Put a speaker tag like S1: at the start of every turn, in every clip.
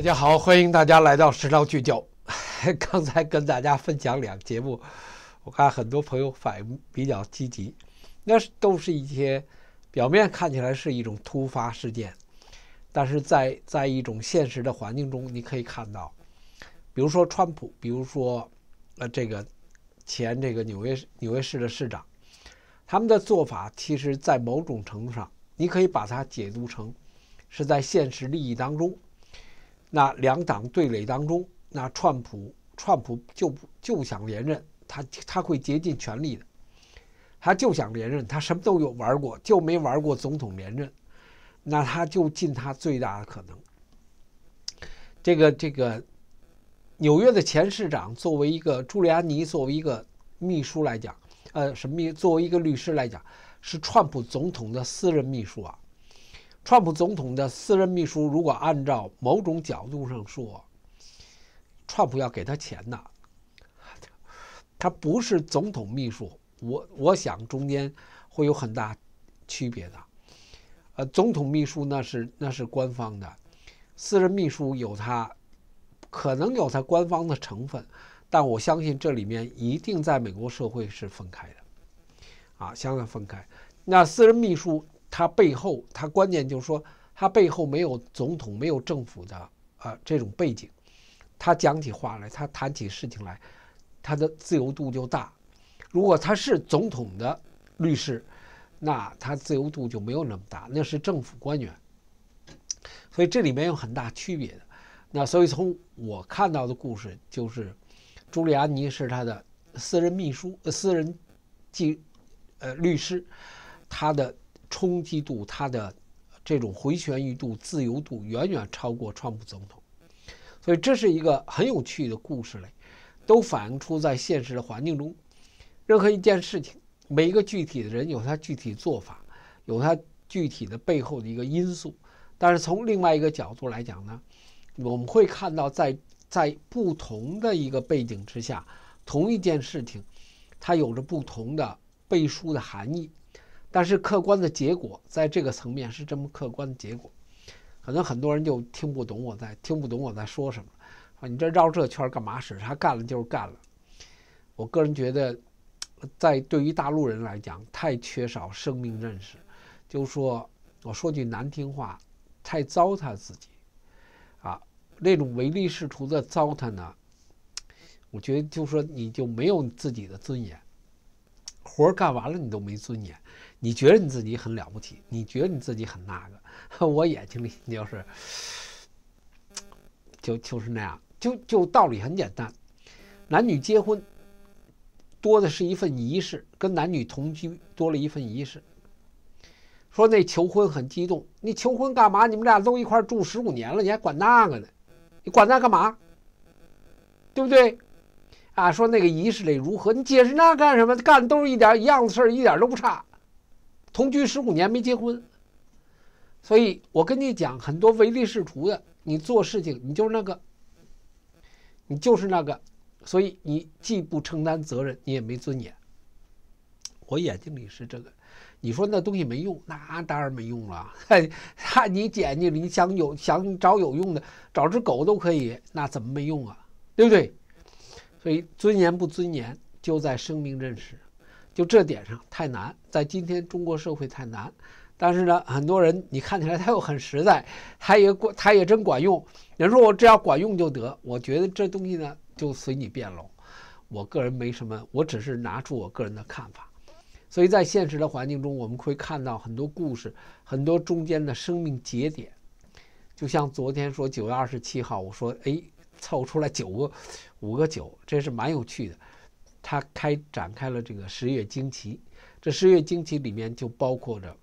S1: 大家好，欢迎大家来到《时长聚焦》。刚才跟大家分享两节目，我看很多朋友反应比较积极。那是都是一些表面看起来是一种突发事件，但是在在一种现实的环境中，你可以看到，比如说川普，比如说呃这个前这个纽约纽约市的市长，他们的做法其实，在某种程度上，你可以把它解读成是在现实利益当中。那两党对垒当中，那川普川普就就想连任，他他会竭尽全力的，他就想连任，他什么都有玩过，就没玩过总统连任，那他就尽他最大的可能。这个这个，纽约的前市长作为一个朱利安尼，作为一个秘书来讲，呃，什么？作为一个律师来讲，是川普总统的私人秘书啊。川普总统的私人秘书，如果按照某种角度上说，川普要给他钱的。他不是总统秘书。我我想中间会有很大区别的。呃，总统秘书那是那是官方的，私人秘书有他可能有他官方的成分，但我相信这里面一定在美国社会是分开的，啊，相当分开。那私人秘书。他背后，他关键就是说，他背后没有总统、没有政府的啊这种背景，他讲起话来，他谈起事情来，他的自由度就大。如果他是总统的律师，那他自由度就没有那么大，那是政府官员。所以这里面有很大区别的。那所以从我看到的故事就是，朱利安尼是他的私人秘书、私人记呃律师，他的。冲击度，他的这种回旋余度、自由度远远超过川普总统，所以这是一个很有趣的故事嘞。都反映出在现实的环境中，任何一件事情，每一个具体的人有他具体做法，有他具体的背后的一个因素。但是从另外一个角度来讲呢，我们会看到，在在不同的一个背景之下，同一件事情，它有着不同的背书的含义。但是客观的结果，在这个层面是这么客观的结果，可能很多人就听不懂我在听不懂我在说什么。啊，你这绕这圈干嘛使？他干了就是干了。我个人觉得，在对于大陆人来讲，太缺少生命认识。就说我说句难听话，太糟蹋自己。啊，那种唯利是图的糟蹋呢，我觉得就说你就没有自己的尊严，活干完了你都没尊严。你觉得你自己很了不起？你觉得你自己很那个？我眼睛里就是，就就是那样。就就道理很简单，男女结婚多的是一份仪式，跟男女同居多了一份仪式。说那求婚很激动，你求婚干嘛？你们俩都一块住十五年了，你还管那个呢？你管那干嘛？对不对？啊，说那个仪式得如何？你解释那干什么？干都是一点一样的事儿，一点都不差。同居十五年没结婚，所以我跟你讲，很多唯利是图的，你做事情，你就是那个，你就是那个，所以你既不承担责任，你也没尊严。我眼睛里是这个，你说那东西没用，那当然没用了。看 你捡去你想有想找有用的，找只狗都可以，那怎么没用啊？对不对？所以尊严不尊严，就在生命认识。就这点上太难，在今天中国社会太难，但是呢，很多人你看起来他又很实在，他也管，他也真管用。人说我只要管用就得，我觉得这东西呢就随你便喽。我个人没什么，我只是拿出我个人的看法。所以在现实的环境中，我们会看到很多故事，很多中间的生命节点。就像昨天说九月二十七号，我说哎，凑出来九个，五个九，这是蛮有趣的。他开展开了这个十月惊奇，这十月惊奇里面就包括着，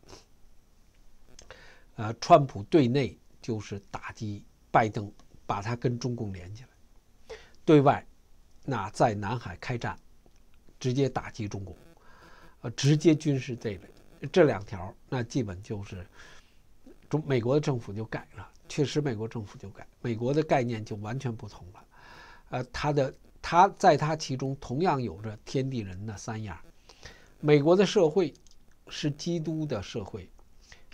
S1: 呃，川普对内就是打击拜登，把他跟中共连起来；对外，那在南海开战，直接打击中共，呃，直接军事这这两条，那基本就是中美国的政府就改了，确实美国政府就改，美国的概念就完全不同了，呃，他的。他在他其中同样有着天地人的三样，美国的社会是基督的社会，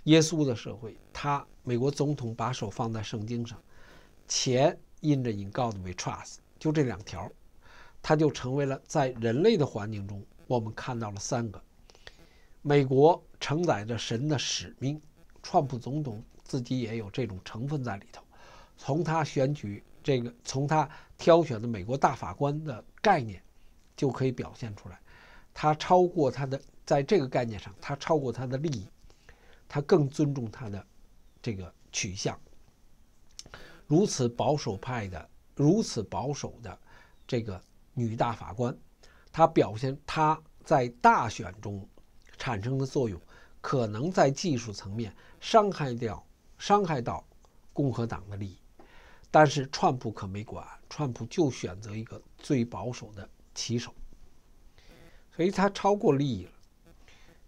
S1: 耶稣的社会。他美国总统把手放在圣经上，钱印着 “In God We Trust”，就这两条，他就成为了在人类的环境中，我们看到了三个美国承载着神的使命。川普总统自己也有这种成分在里头，从他选举。这个从他挑选的美国大法官的概念，就可以表现出来。他超过他的在这个概念上，他超过他的利益，他更尊重他的这个取向。如此保守派的、如此保守的这个女大法官，她表现她在大选中产生的作用，可能在技术层面伤害掉、伤害到共和党的利益。但是川普可没管，川普就选择一个最保守的棋手，所以他超过利益了。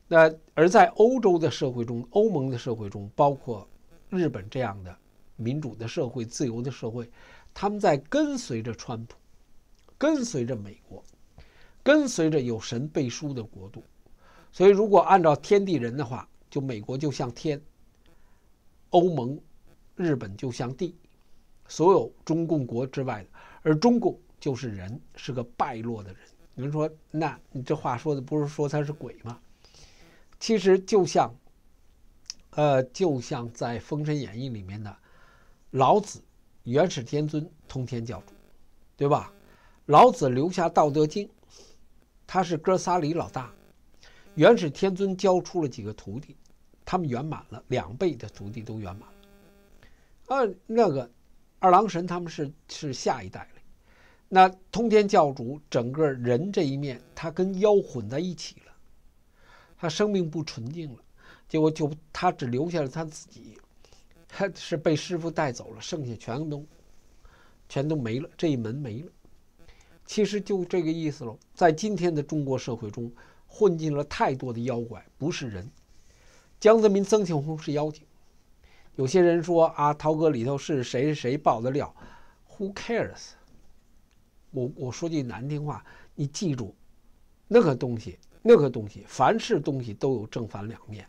S1: 那而在欧洲的社会中，欧盟的社会中，包括日本这样的民主的社会、自由的社会，他们在跟随着川普，跟随着美国，跟随着有神背书的国度。所以如果按照天地人的话，就美国就像天，欧盟、日本就像地。所有中共国之外的，而中共就是人，是个败落的人。您说，那你这话说的不是说他是鬼吗？其实就像，呃，就像在《封神演义》里面的老子、元始天尊、通天教主，对吧？老子留下《道德经》，他是哥仨里老大。元始天尊教出了几个徒弟，他们圆满了，两倍的徒弟都圆满了。啊，那个。二郎神他们是是下一代了。那通天教主整个人这一面，他跟妖混在一起了，他生命不纯净了，结果就他只留下了他自己，他是被师傅带走了，剩下全都全都没了，这一门没了。其实就这个意思喽，在今天的中国社会中，混进了太多的妖怪，不是人。江泽民、曾庆红是妖精。有些人说啊，涛哥里头是谁谁爆的料，Who cares？我我说句难听话，你记住，那个东西，那个东西，凡是东西都有正反两面。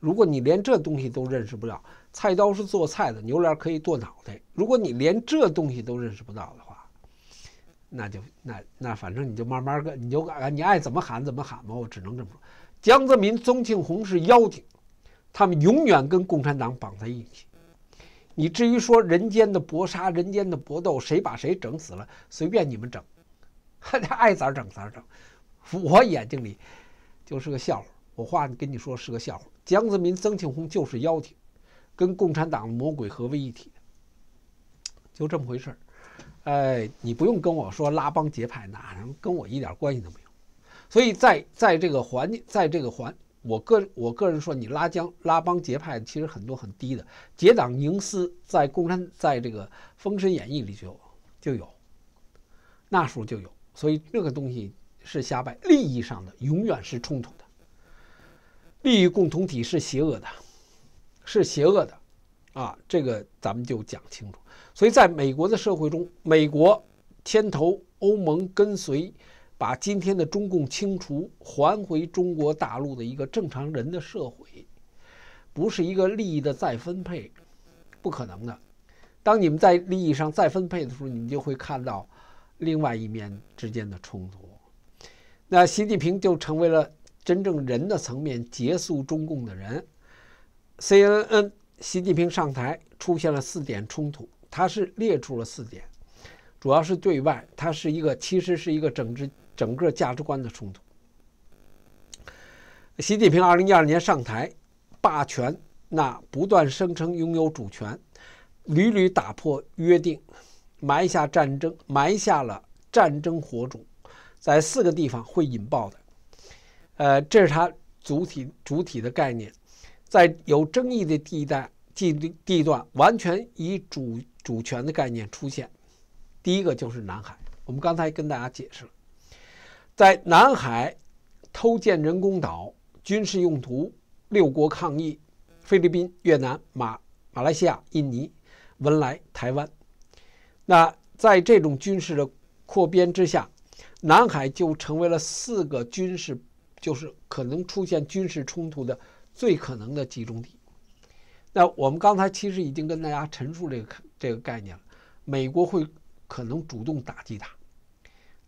S1: 如果你连这东西都认识不了，菜刀是做菜的，牛脸可以剁脑袋。如果你连这东西都认识不到的话，那就那那反正你就慢慢跟你就啊，你爱怎么喊怎么喊吧。我只能这么说，江泽民、宗庆红是妖精。他们永远跟共产党绑在一起。你至于说人间的搏杀、人间的搏斗，谁把谁整死了，随便你们整，他 爱咋整咋整。我眼睛里就是个笑话。我话跟你说是个笑话。江泽民、曾庆红就是妖精，跟共产党魔鬼合为一体，就这么回事儿。哎，你不用跟我说拉帮结派，哪能跟我一点关系都没有？所以在在这个环境，在这个环。我个我个人说，你拉江拉帮结派，其实很多很低的结党营私，在共产在这个《封神演义》里就就有，那时候就有，所以这个东西是瞎掰，利益上的永远是冲突的，利益共同体是邪恶的，是邪恶的，啊，这个咱们就讲清楚。所以在美国的社会中，美国牵头，欧盟跟随。把今天的中共清除，还回中国大陆的一个正常人的社会，不是一个利益的再分配，不可能的。当你们在利益上再分配的时候，你们就会看到另外一面之间的冲突。那习近平就成为了真正人的层面结束中共的人。C N N，习近平上台出现了四点冲突，他是列出了四点。主要是对外，它是一个，其实是一个整治整个价值观的冲突。习近平二零一二年上台，霸权那不断声称拥有主权，屡屡打破约定，埋下战争，埋下了战争火种，在四个地方会引爆的。呃，这是他主体主体的概念，在有争议的地带地地段，完全以主主权的概念出现。第一个就是南海，我们刚才跟大家解释了，在南海偷建人工岛，军事用途，六国抗议：菲律宾、越南、马、马来西亚、印尼、文莱、台湾。那在这种军事的扩编之下，南海就成为了四个军事，就是可能出现军事冲突的最可能的集中地。那我们刚才其实已经跟大家陈述这个这个概念了，美国会。可能主动打击他，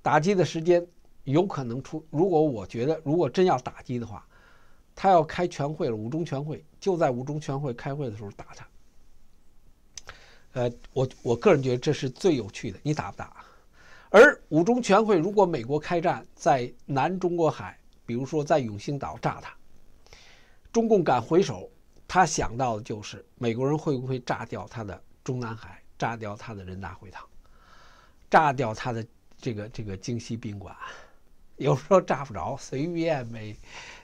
S1: 打击的时间有可能出。如果我觉得，如果真要打击的话，他要开全会了，五中全会就在五中全会开会的时候打他。呃，我我个人觉得这是最有趣的，你打不打？而五中全会，如果美国开战在南中国海，比如说在永兴岛炸他，中共敢回首，他想到的就是美国人会不会炸掉他的中南海，炸掉他的人大会堂？炸掉他的这个这个京西宾馆，有时候炸不着，随便呗。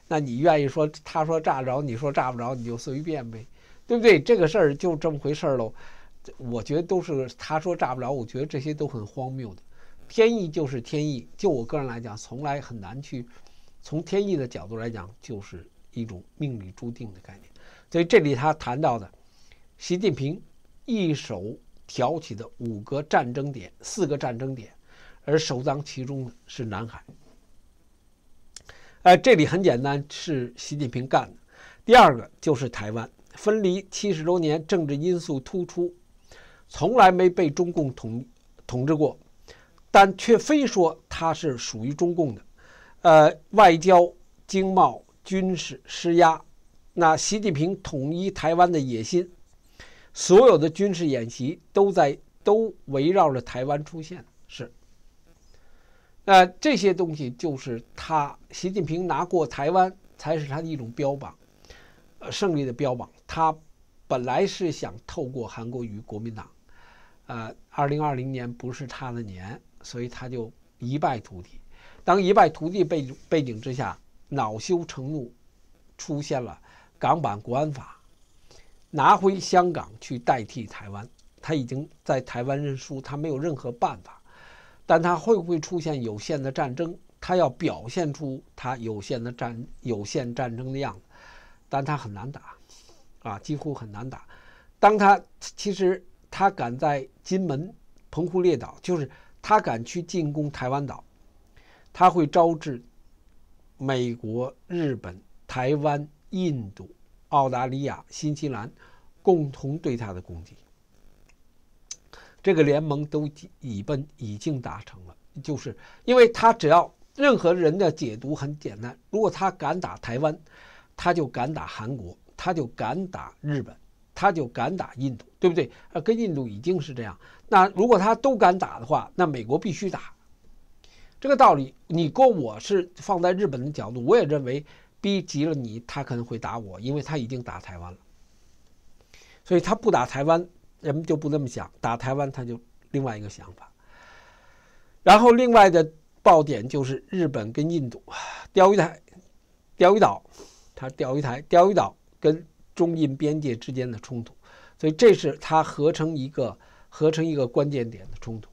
S1: 那你愿意说他说炸着，你说炸不着，你就随便呗，对不对？这个事儿就这么回事儿喽。我觉得都是他说炸不着，我觉得这些都很荒谬的。天意就是天意，就我个人来讲，从来很难去从天意的角度来讲，就是一种命里注定的概念。所以这里他谈到的习近平一手。挑起的五个战争点，四个战争点，而首当其冲的是南海。哎，这里很简单，是习近平干的。第二个就是台湾，分离七十周年，政治因素突出，从来没被中共统统治过，但却非说它是属于中共的。呃，外交、经贸、军事施压，那习近平统一台湾的野心。所有的军事演习都在都围绕着台湾出现，是。那这些东西就是他习近平拿过台湾，才是他的一种标榜，呃，胜利的标榜。他本来是想透过韩国与国民党，呃，二零二零年不是他的年，所以他就一败涂地。当一败涂地背背景之下，恼羞成怒，出现了港版国安法。拿回香港去代替台湾，他已经在台湾认输，他没有任何办法。但他会不会出现有限的战争？他要表现出他有限的战、有限战争的样子，但他很难打，啊，几乎很难打。当他其实他敢在金门、澎湖列岛，就是他敢去进攻台湾岛，他会招致美国、日本、台湾、印度。澳大利亚、新西兰共同对他的攻击，这个联盟都已奔已经达成了。就是因为他只要任何人的解读很简单，如果他敢打台湾，他就敢打韩国，他就敢打日本，他就敢打印度，对不对？呃，跟印度已经是这样。那如果他都敢打的话，那美国必须打。这个道理，你跟我是放在日本的角度，我也认为。逼急了你，他可能会打我，因为他已经打台湾了。所以他不打台湾，人们就不那么想；打台湾，他就另外一个想法。然后另外的爆点就是日本跟印度，钓鱼台、钓鱼岛，它钓鱼台、钓鱼岛跟中印边界之间的冲突。所以这是它合成一个、合成一个关键点的冲突。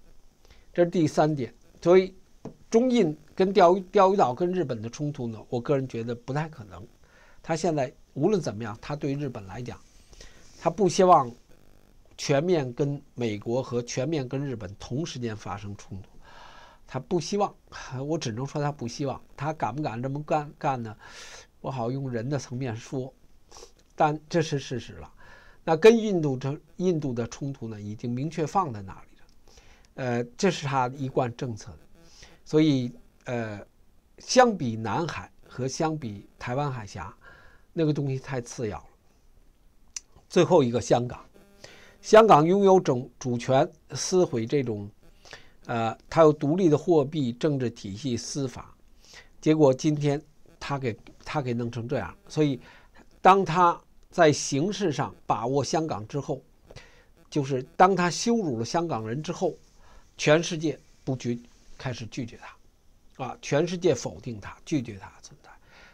S1: 这是第三点。所以。中印跟钓鱼钓鱼岛跟日本的冲突呢？我个人觉得不太可能。他现在无论怎么样，他对日本来讲，他不希望全面跟美国和全面跟日本同时间发生冲突。他不希望，我只能说他不希望。他敢不敢这么干干呢？我好用人的层面说，但这是事实了。那跟印度争印度的冲突呢，已经明确放在那里了？呃，这是他一贯政策的。所以，呃，相比南海和相比台湾海峡，那个东西太次要了。最后一个，香港，香港拥有整主权，撕毁这种，呃，它有独立的货币、政治体系、司法，结果今天他给他给弄成这样。所以，当他在形式上把握香港之后，就是当他羞辱了香港人之后，全世界不绝。开始拒绝他，啊，全世界否定他，拒绝他存在，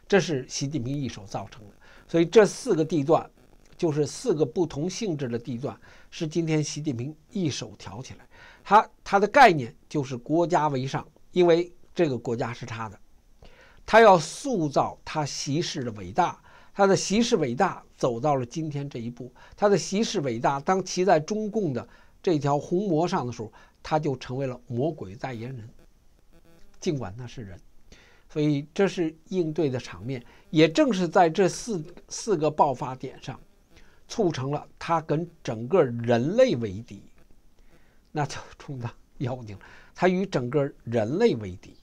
S1: 这是习近平一手造成的。所以这四个地段，就是四个不同性质的地段，是今天习近平一手挑起来。他他的概念就是国家为上，因为这个国家是他的，他要塑造他习氏的伟大，他的习氏伟大走到了今天这一步，他的习氏伟大当其在中共的。这条红魔上的时候，他就成为了魔鬼代言人。尽管那是人，所以这是应对的场面。也正是在这四四个爆发点上，促成了他跟整个人类为敌，那就充当妖精了。他与整个人类为敌，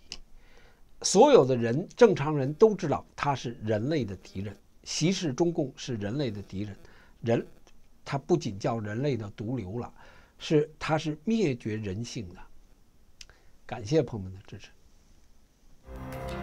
S1: 所有的人正常人都知道他是人类的敌人，习视中共是人类的敌人。人，他不仅叫人类的毒瘤了。是，它是灭绝人性的。感谢朋友们的支持。